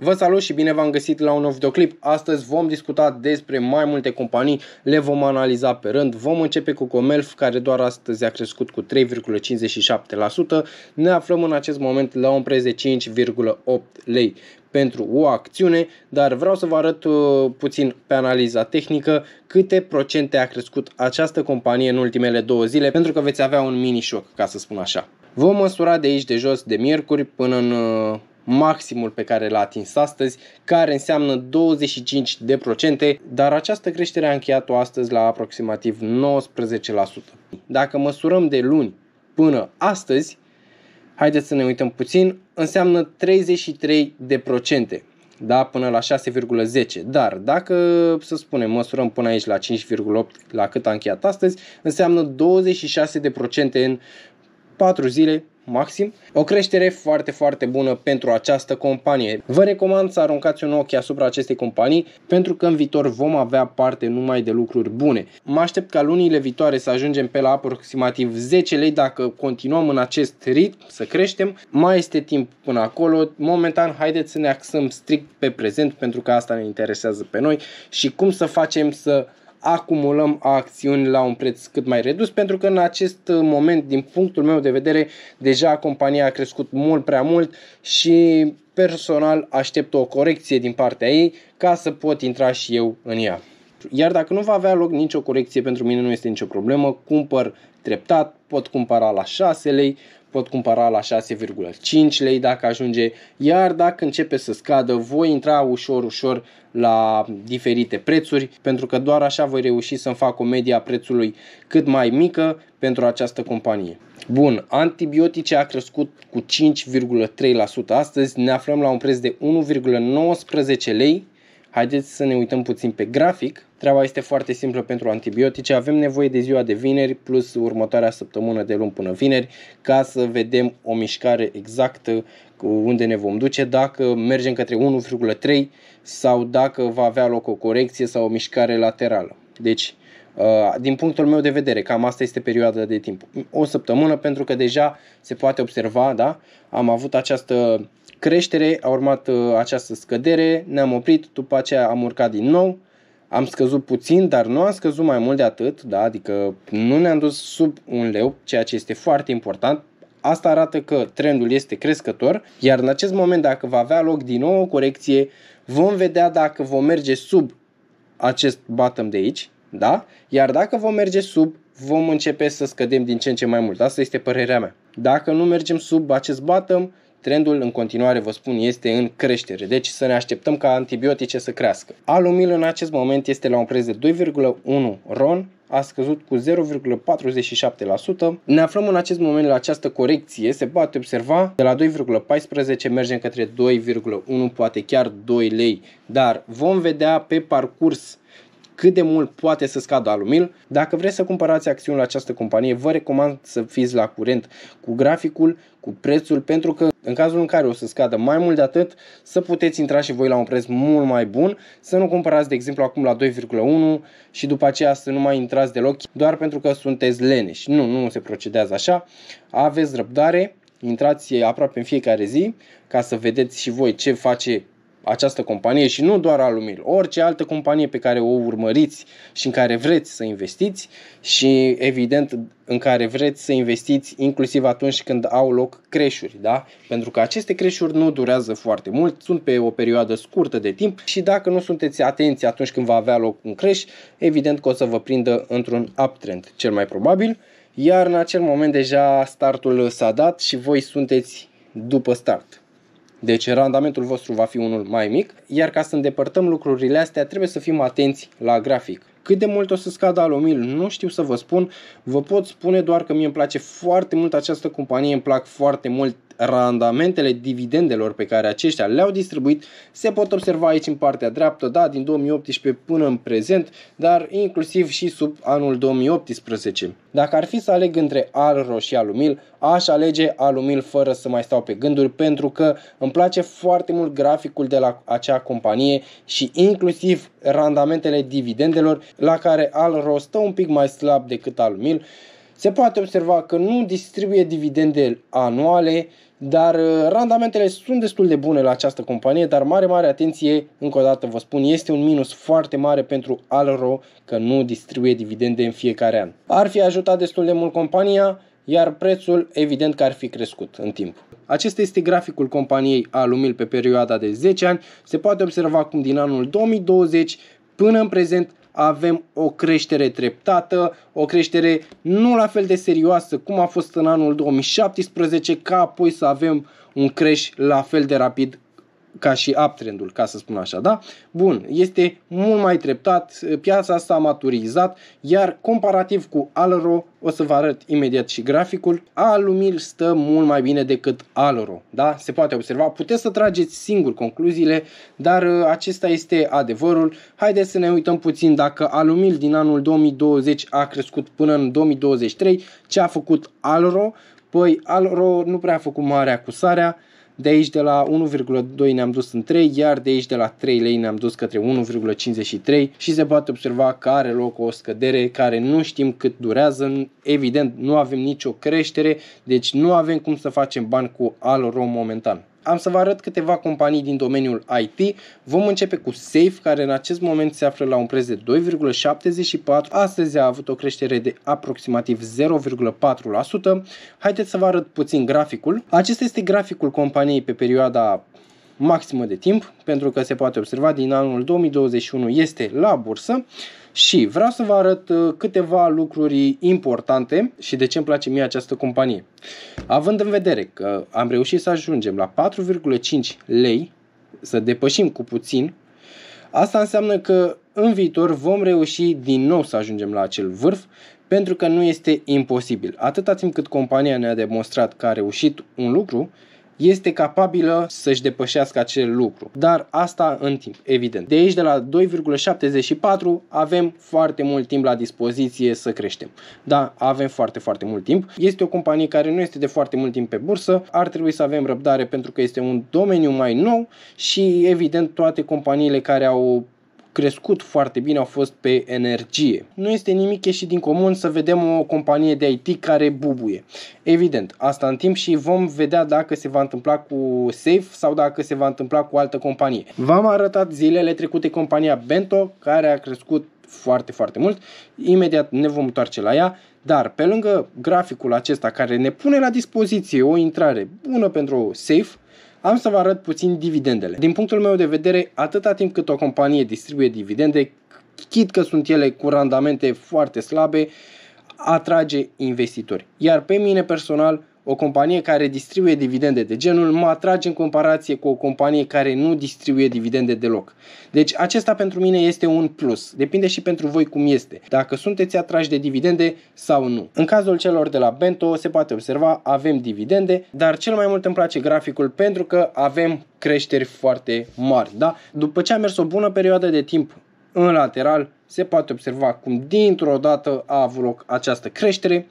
Vă salut și bine v-am găsit la un nou videoclip. Astăzi vom discuta despre mai multe companii, le vom analiza pe rând. Vom începe cu Comelf, care doar astăzi a crescut cu 3,57%. Ne aflăm în acest moment la un preț de 5,8 lei pentru o acțiune, dar vreau să vă arăt uh, puțin pe analiza tehnică câte procente a crescut această companie în ultimele două zile, pentru că veți avea un mini șoc, ca să spun așa. Vom măsura de aici de jos de miercuri până în uh, maximul pe care l-a atins astăzi, care înseamnă 25%, dar această creștere a încheiat-o astăzi la aproximativ 19%. Dacă măsurăm de luni până astăzi, haideți să ne uităm puțin, înseamnă 33%, da, până la 6,10. Dar dacă, să spunem, măsurăm până aici la 5,8, la cât a încheiat astăzi, înseamnă 26% în 4 zile maxim. O creștere foarte, foarte bună pentru această companie. Vă recomand să aruncați un ochi asupra acestei companii pentru că în viitor vom avea parte numai de lucruri bune. Mă aștept ca lunile viitoare să ajungem pe la aproximativ 10 lei dacă continuăm în acest ritm să creștem. Mai este timp până acolo. Momentan haideți să ne axăm strict pe prezent pentru că asta ne interesează pe noi și cum să facem să acumulăm acțiuni la un preț cât mai redus, pentru că în acest moment, din punctul meu de vedere, deja compania a crescut mult prea mult și personal aștept o corecție din partea ei ca să pot intra și eu în ea. Iar dacă nu va avea loc nicio corecție, pentru mine nu este nicio problemă, cumpăr treptat, pot cumpăra la 6 lei, pot cumpăra la 6,5 lei dacă ajunge, iar dacă începe să scadă, voi intra ușor, ușor la diferite prețuri, pentru că doar așa voi reuși să-mi fac o media a prețului cât mai mică pentru această companie. Bun, antibiotice a crescut cu 5,3% astăzi, ne aflăm la un preț de 1,19 lei, Haideți să ne uităm puțin pe grafic. Treaba este foarte simplă pentru antibiotice. Avem nevoie de ziua de vineri plus următoarea săptămână de luni până vineri ca să vedem o mișcare exactă cu unde ne vom duce, dacă mergem către 1,3 sau dacă va avea loc o corecție sau o mișcare laterală. Deci, uh, din punctul meu de vedere, cam asta este perioada de timp. O săptămână, pentru că deja se poate observa, da? Am avut această creștere, a urmat uh, această scădere, ne-am oprit, după aceea am urcat din nou, am scăzut puțin, dar nu am scăzut mai mult de atât, da? adică nu ne-am dus sub un leu, ceea ce este foarte important. Asta arată că trendul este crescător, iar în acest moment dacă va avea loc din nou o corecție, vom vedea dacă vom merge sub acest bottom de aici, da? Iar dacă vom merge sub, vom începe să scădem din ce în ce mai mult. Asta este părerea mea. Dacă nu mergem sub acest bottom, Trendul, în continuare, vă spun, este în creștere, deci să ne așteptăm ca antibiotice să crească. Alumil în acest moment este la un preț de 2,1 RON, a scăzut cu 0,47%. Ne aflăm în acest moment la această corecție, se poate observa, de la 2,14 mergem către 2,1, poate chiar 2 lei, dar vom vedea pe parcurs cât de mult poate să scadă alumil. Dacă vreți să cumpărați acțiuni la această companie, vă recomand să fiți la curent cu graficul, cu prețul, pentru că în cazul în care o să scadă mai mult de atât, să puteți intra și voi la un preț mult mai bun, să nu cumpărați de exemplu acum la 2,1 și după aceea să nu mai intrați deloc doar pentru că sunteți leneși. Nu, nu se procedează așa. Aveți răbdare, intrați aproape în fiecare zi ca să vedeți și voi ce face această companie și nu doar Alumil, orice altă companie pe care o urmăriți și în care vreți să investiți și evident în care vreți să investiți inclusiv atunci când au loc creșuri, da? Pentru că aceste creșuri nu durează foarte mult, sunt pe o perioadă scurtă de timp și dacă nu sunteți atenți atunci când va avea loc un creș, evident că o să vă prindă într-un uptrend, cel mai probabil, iar în acel moment deja startul s-a dat și voi sunteți după start. Deci randamentul vostru va fi unul mai mic, iar ca să îndepărtăm lucrurile astea trebuie să fim atenți la grafic. Cât de mult o să scadă alumil, nu știu să vă spun, vă pot spune doar că mie îmi place foarte mult această companie, îmi plac foarte mult randamentele dividendelor pe care aceștia le-au distribuit se pot observa aici în partea dreaptă, da, din 2018 până în prezent, dar inclusiv și sub anul 2018. Dacă ar fi să aleg între Alro și Alumil, aș alege Alumil fără să mai stau pe gânduri pentru că îmi place foarte mult graficul de la acea companie și inclusiv randamentele dividendelor la care Alro stă un pic mai slab decât Alumil. Se poate observa că nu distribuie dividende anuale dar uh, randamentele sunt destul de bune la această companie, dar mare, mare atenție, încă o dată vă spun, este un minus foarte mare pentru Alro că nu distribuie dividende în fiecare an. Ar fi ajutat destul de mult compania, iar prețul evident că ar fi crescut în timp. Acesta este graficul companiei Alumil pe perioada de 10 ani. Se poate observa cum din anul 2020 până în prezent avem o creștere treptată, o creștere nu la fel de serioasă cum a fost în anul 2017, ca apoi să avem un creș la fel de rapid ca și uptrendul, ca să spun așa, da? Bun, este mult mai treptat, piața asta a maturizat, iar comparativ cu Alro, o să vă arăt imediat și graficul, Alumil stă mult mai bine decât Alro, da? Se poate observa, puteți să trageți singur concluziile, dar uh, acesta este adevărul. Haideți să ne uităm puțin dacă Alumil din anul 2020 a crescut până în 2023, ce a făcut Alro? Păi Alro nu prea a făcut marea cu sarea, de aici de la 1,2 ne-am dus în 3, iar de aici de la 3 lei ne-am dus către 1,53 și se poate observa că are loc o scădere care nu știm cât durează. Evident, nu avem nicio creștere, deci nu avem cum să facem bani cu Alro momentan am să vă arăt câteva companii din domeniul IT. Vom începe cu Safe, care în acest moment se află la un preț de 2,74. Astăzi a avut o creștere de aproximativ 0,4%. Haideți să vă arăt puțin graficul. Acesta este graficul companiei pe perioada maximă de timp, pentru că se poate observa din anul 2021 este la bursă și vreau să vă arăt uh, câteva lucruri importante și de ce îmi place mie această companie. Având în vedere că am reușit să ajungem la 4,5 lei, să depășim cu puțin, asta înseamnă că în viitor vom reuși din nou să ajungem la acel vârf, pentru că nu este imposibil. Atâta timp cât compania ne-a demonstrat că a reușit un lucru, este capabilă să-și depășească acel lucru. Dar asta în timp, evident. De aici, de la 2,74, avem foarte mult timp la dispoziție să creștem. Da, avem foarte, foarte mult timp. Este o companie care nu este de foarte mult timp pe bursă, ar trebui să avem răbdare pentru că este un domeniu mai nou și, evident, toate companiile care au crescut foarte bine au fost pe energie. Nu este nimic ieșit din comun să vedem o companie de IT care bubuie. Evident, asta în timp și vom vedea dacă se va întâmpla cu Safe sau dacă se va întâmpla cu altă companie. V-am arătat zilele trecute compania Bento care a crescut foarte, foarte mult. Imediat ne vom întoarce la ea, dar pe lângă graficul acesta care ne pune la dispoziție o intrare bună pentru safe, am să vă arăt puțin dividendele. Din punctul meu de vedere, atâta timp cât o companie distribuie dividende, chit că sunt ele cu randamente foarte slabe, atrage investitori. Iar pe mine personal, o companie care distribuie dividende de genul mă atrage în comparație cu o companie care nu distribuie dividende deloc. Deci acesta pentru mine este un plus. Depinde și pentru voi cum este, dacă sunteți atrași de dividende sau nu. În cazul celor de la Bento se poate observa avem dividende, dar cel mai mult îmi place graficul pentru că avem creșteri foarte mari. Da? După ce a mers o bună perioadă de timp în lateral, se poate observa cum dintr-o dată a avut loc această creștere.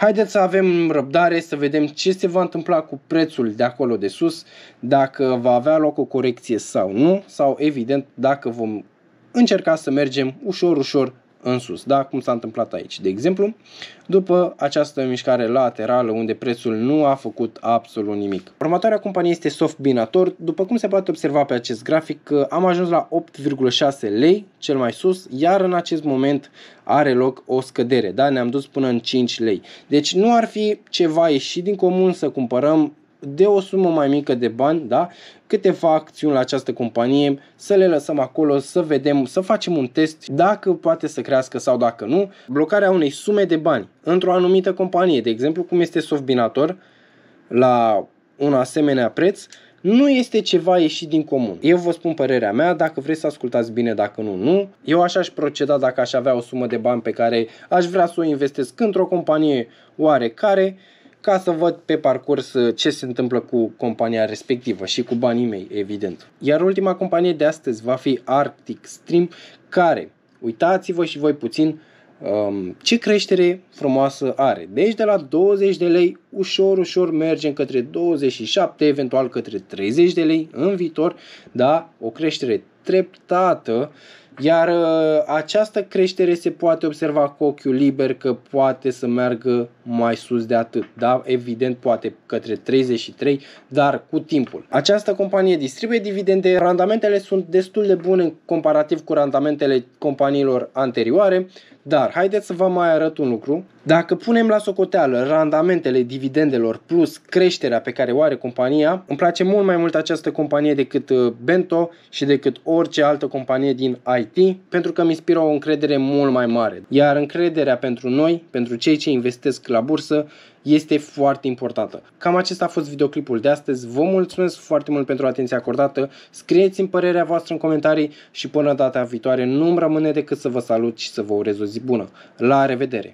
Haideți să avem răbdare, să vedem ce se va întâmpla cu prețul de acolo de sus, dacă va avea loc o corecție sau nu, sau evident dacă vom încerca să mergem ușor, ușor în sus, da? cum s-a întâmplat aici. De exemplu, după această mișcare laterală unde prețul nu a făcut absolut nimic. Următoarea companie este Softbinator. După cum se poate observa pe acest grafic, am ajuns la 8,6 lei, cel mai sus, iar în acest moment are loc o scădere, da? ne-am dus până în 5 lei. Deci nu ar fi ceva ieșit din comun să cumpărăm de o sumă mai mică de bani, da? câteva acțiuni la această companie, să le lăsăm acolo, să vedem, să facem un test dacă poate să crească sau dacă nu. Blocarea unei sume de bani într-o anumită companie, de exemplu cum este Softbinator, la un asemenea preț, nu este ceva ieșit din comun. Eu vă spun părerea mea, dacă vreți să ascultați bine, dacă nu, nu. Eu așa aș proceda dacă aș avea o sumă de bani pe care aș vrea să o investesc într-o companie oarecare, ca să văd pe parcurs uh, ce se întâmplă cu compania respectivă și cu banii mei, evident. Iar ultima companie de astăzi va fi Arctic Stream, care, uitați-vă și voi puțin, um, ce creștere frumoasă are. Deci de la 20 de lei ușor, ușor mergem către 27, eventual către 30 de lei în viitor, da, o creștere treptată iar uh, această creștere se poate observa cu ochiul liber că poate să meargă mai sus de atât. Da, evident poate către 33, dar cu timpul. Această companie distribuie dividende, randamentele sunt destul de bune comparativ cu randamentele companiilor anterioare, dar haideți să vă mai arăt un lucru. Dacă punem la socoteală randamentele dividendelor plus creșterea pe care o are compania, îmi place mult mai mult această companie decât uh, Bento și decât orice altă companie din IT, pentru că mi inspiră o încredere mult mai mare. Iar încrederea pentru noi, pentru cei ce investesc la bursă, este foarte importantă. Cam acesta a fost videoclipul de astăzi. Vă mulțumesc foarte mult pentru atenția acordată. Scrieți-mi părerea voastră în comentarii și până data viitoare nu îmi rămâne decât să vă salut și să vă urez o zi bună. La revedere!